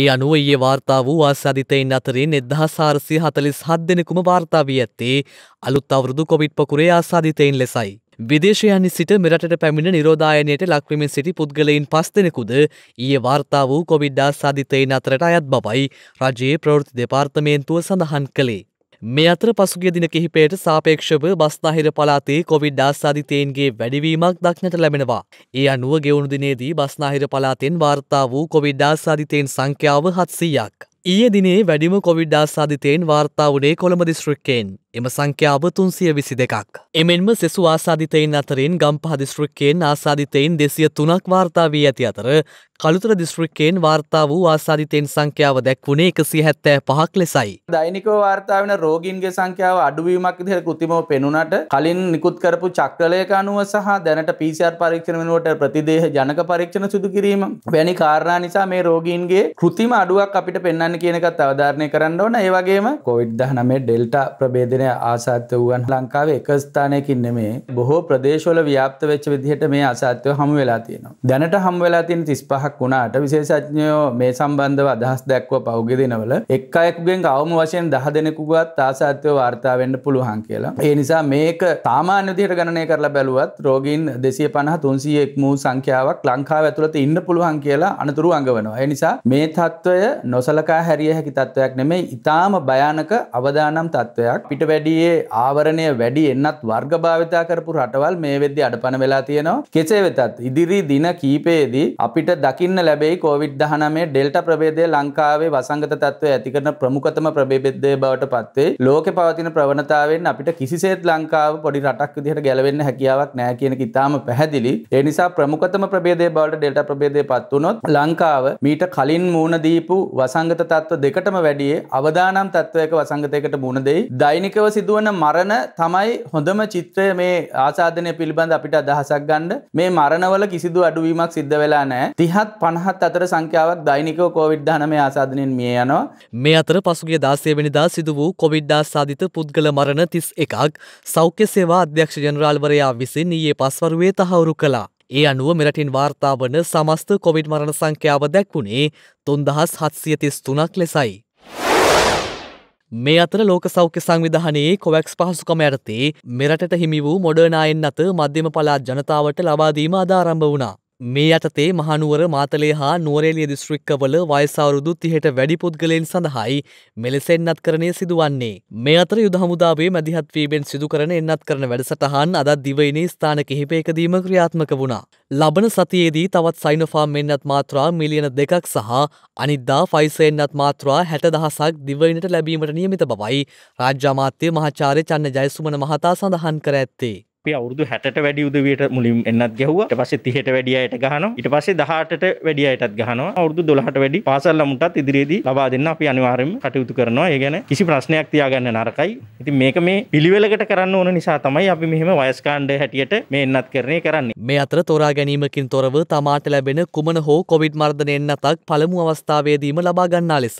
ඒ අනුව ඊයේ වාර්තා වූ ආසාධිතයින් අතරින් එදහසාරසිය හතලිස් හත් දෙනෙකුම වාර්තා වී ඇත්තේ අලුත් අවුරුදු කොවිඩ් පකුරේ ආසාධිතයින් ලෙසයි. විදේශයනි සිට මෙරට පැමිණ නිරෝධායනයට ලක්වමින් සිටි පුද්ගලයින් පස් දෙනෙකුද ඊය වාර්තා වූ කොවිඩ්ඩා සාධිතයින් අතරට අයත් බවයි රජයේ ප්‍රවෘති දෙපාර්තමේන්තුව සඳහන් කළේ. මේ අතර පසුගිය දින කිහිපයට සාපේක්ෂව බස්නාහිර පලාතේ කොවිඩ් ආසාධිතයන්ගේ වැඩිවීමක් දක්නට ලැබෙනවා. ඒ අනුව ගෙවුණු දිනේදී බස්නාහිර පලාතෙන් වාර්තා වූ කොවිඩ් ආසාධිතයෙන් සංඛ්‍යාව හත්සීයක්. ඊයේ දිනේ වැඩිම කොවිඩ් ආසාධිතයෙන් වාර්තා වුණේ කොළඹ දිස්ත්‍රික්කයෙන්. එම සංඛ්‍යාව තුන්සිය විසි දෙකක්. එමෙන්ම සෙසු ආසාධිතයින් අතරින් ගම්පහ දිස්ත්‍රික්කයෙන් ආසාධිතයින් දෙසිය තුනක් වාර්තා වී ඇති අතර කළුතර දිස්ත්‍රික්කයෙන් වාර්තා වූ ආසාධිතයෙන් සංඛ්‍යාව දැක්වුණේ එකසි හැත්තෑ පහක් ලෙසයි. දෛනික වාර්තා වන රෝගීන්ගේ සංඛ්‍යාව අඩුවීමක් දිහට කෘතිමව පෙනුනට කලින් නිකුත් කරපු චක්‍රලයක අනුව සහ දැනට PCR පරීක්ෂණ වෙනුවට ප්‍රතිදේහ ජනක පරීක්ෂණ සිදු කිරීම වැනි කාරණා නිසා මේ රෝගීන්ගේ කෘතිම අඩුවක් අපිට පෙන්වන්න කියන එකත් අවධාරණය කරන්න ඕන ඒ වගේම කොවිඩ් 19 ඩෙල්ටා ප්‍රභේදනය ආසාත්‍ය වුවන් ලංකාව එක ස්ථානයකින් නෙමේ බොහෝ ප්‍රදේශවල ව්‍යාප්ත වෙච්ච විදිහට මේ අසාත්‍යය හමු වෙලා තියෙනවා. දැනට හම් වෙලා තියෙන 35ක් වුණාට විශේෂඥයෝ මේ සම්බන්ධව අදහස් දැක්ව පෞගේ දිනවල එක් අයෙකුගෙන් අවම වශයෙන් 10 දෙනෙකුගත් ආසාත්‍යය වාර්තා වෙන්න පුළුවන් කියලා. ඒ නිසා මේක සාමාන්‍ය විදිහට ගණනය කරලා බැලුවත් රෝගීන් 250 300 එක්මූ සංඛ්‍යාවක් ලංකාව ඇතුළත ඉන්න පුළුවන් කියලා අනතුරු අඟවනවා. ඒ නිසා මේ තත්ත්වය නොසලකා හැරිය හැකි තත්ත්වයක් නෙමෙයි. ඊටාම භයානක අවදානම් තත්ත්වයක්. පිට වැඩියේ ආවරණය වැඩි එන්නත් වර්ග භාවිතා කරපු රටවල් මේ වෙද්දි අඩපන වෙලා තියෙනවා. කෙසේ වෙතත් ඉදිරි දින කීපයේදී අපිට දකින්න ලැබෙයි කොවිඩ් 19 ඩෙල්ටා ප්‍රභේදය ලංකාවේ වසංගත තත්ත්වය ඇති කරන ප්‍රමුඛතම ප්‍රභේදය බවට පත්වේ. ලෝකේ පවතින ප්‍රවණතාවෙන් අපිට කිසිසේත් ලංකාව පොඩි රටක් විදිහට ගැලවෙන්න හැකියාවක් නැහැ කියන එක ඉතාම පැහැදිලි. ඒ නිසා ප්‍රමුඛතම ප්‍රභේදය බවට ඩෙල්ටා ප්‍රභේදය පත් වුණොත් ලංකාව මීට කලින් මුණ දීපු වසංගත තත්ත්ව දෙකටම වැඩියේ අවදානම් තත්ත්වයක වසංගතයකට මුණ දෙයි. දෛනික මූලිකව සිදුවන මරණ තමයි හොඳම චිත්‍රය මේ ආසාධනය පිළිබඳ අපිට අදහසක් ගන්න මේ මරණවල කිසිදු අඩුවීමක් සිද්ධ වෙලා නෑ තිහත් පණහත් අතර සංඛ්‍යාවක් දෛනිකව කොවිඩ්ධානම ආසාධනයෙන් මිය යනවා මේ අතර පසුගේ දාසේවනිදා සිදු වූ කොවිඩ්ඩා සාධිත පුද්ගල මරණ තිස් එකක් සෞඛ්‍ය සේවා අධ්‍යක්ෂ ජනරාල්වරයා විසින් ඊයේ පස්වරුවේ තහවුරු කලා ඒ අනුව මෙරටින් වාර්තා වන සමස්ත කොවිඩ් මරණ සංඛ්‍යාව දැක්වුණේ තුන්දහස් හත්සිය තිස් තුනක් ලෙසයි. මේ අතර ලෝක සෞඛ්‍ය සංවිධානයේ කොවැක්ස් පහසුකම යටතේ මෙරටට හිමි වූ මොඩර්නායෙන් අත මධ්‍යම පලාත් ජනතාවට ලබාදීම අදාරම්භ වුණා. මේ යටතේ මහනුවර මාතලේ හා නුවරේලිය දිස්ත්‍රික්කවල වයසවරුදු තිහට වැඩි පුද්ගලයෙන් සඳහායි මෙලෙසෙන් අත්කරණය සිදුවන්නේ. මේ අතර යුදහමුදාවේ මැදිහත්වීමෙන් සිදුකරන එන්නත් කරන වැඩසටහන් අදත් දිවයිනේ ස්ථාන කිහිපයකදීම ක්‍රියාත්මක වුණා. ලබන සතියේදී තවත් සයිනෆාම් මෙන්නත් මාත්‍රා මිලියන දෙකක් සහ අනිද්දා ෆයිසෙන්න්නත් මාත්‍රා හැට දහසක් දිවයිනට ලැබීමට නියමිත බවයි රාජ්‍යාමාත්‍යය මහාචාරය චන්න ජයසුමන මහතා සඳහන් කර ඇත්තේ. අපි අවුරදු හැට වැඩි උදවයට මුලින් එන්නත් ගැහුවට පස තිහට වැඩියට ගහන ඉට පසේ දහටට වැඩියයටත් ගහන අවුදු දොලහට වැඩි පාසල්ලමුටත් ඉදිරියේදී ලබා දෙන්න අපි අනිවාරම කටයුතු කරනවා ඒගැන කිසි ප්‍රශ්නයක් තියාගන්න නරකයි ඉති මේක මේ පිළිවෙලකට කරන්න ඕන නිසා තමයි අපි මෙහෙම වයස්කාණ්ඩ හැටියට මේ එන්නත් කරණය කරන්න මේ අතර තොරා ගැනීමකින් තොරව තමාට ලැබෙන කුමන හෝ කොවිඩ් මර්ධනයෙන් අතක් පළමු අවස්ථාවේදීම ලබාගන්නා ලෙස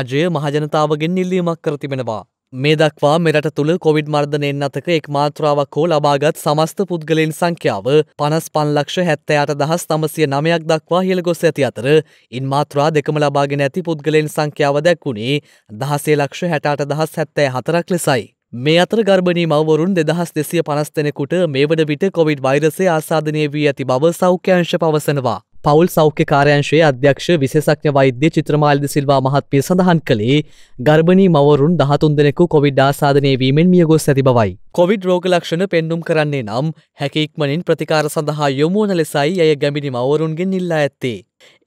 රජය මහජනතාවගෙන් නිල්ලීමක් කර තිබෙනවා මේ දක්වා මෙරට තුළ කොවිඩ් මර්ධනයෙන් අතක එක් මාත්‍රාවක් හෝ ලබාගත් සමස්ත පුද්ගලෙන් සංඛ්‍යාව පනස් පන්ලක්ෂ හැත්තයාට දහස් තමසිය නමයක් දක්වා හිළ ගොස් ඇති අතර ඉන් මාත්‍රා දෙකම ලබාගෙන ඇති පුද්ගලෙන් සංඛ්‍යාව දැක්වුණේ දහසේ ලක්ෂ හැටාට දහස් හැත්තෑ හතරක් ලෙසයි. මේ අතර ගර්භණී මවරුන් දෙදහස් දෙසිය පනස්තෙනෙකුට මේ වන විට කොවිඩ් වෛරසේ ආසාධනය වී ඇති බව සෞඛ්‍යංශ පවසනවා. පවුල් සෞඛ්‍ය කාරයංශයේ අධ්‍යක්ෂ විශේෂඥ වෛද්‍ය චිත්‍රමාලිද සිල්වා මහත්මිය සඳහන් කළේ ගර්භණී මවරුන් දහතුන් දෙනෙකු කොවිඩ් ආසාධනය වීමෙන් මිය ගොස් ඇති බවයි. කොවිඩ් රෝග ලක්ෂණ පෙන්නුම් කරන්නේ නම් හැකිඉක්මනින් ප්‍රතිකාර සඳහා යොමුවන ලෙසයි ඇය ගැමිණි මවරුන්ගෙන් ඉල්ලා ඇත්තේ.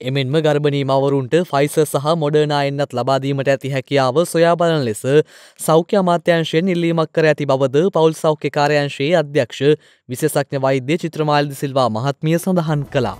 එමෙන්ම ගර්භණී මවරුන්ට ෆයිස සහ මොඩර්නා එන්නත් ලබාදීමට ඇති හැකියාව සොයා බලන ලෙස සෞඛ්‍ය අමාත්‍යංශයෙන් ඉල්ලීමක් කර ඇති බවද පවුල් සෞඛ්‍ය කාරයංශයේ අධ්‍යක්ෂ විශේෂඥ වෛද්‍ය චිත්‍රමාලිද සිල්වා මහත්මිය සඳහන් කලා.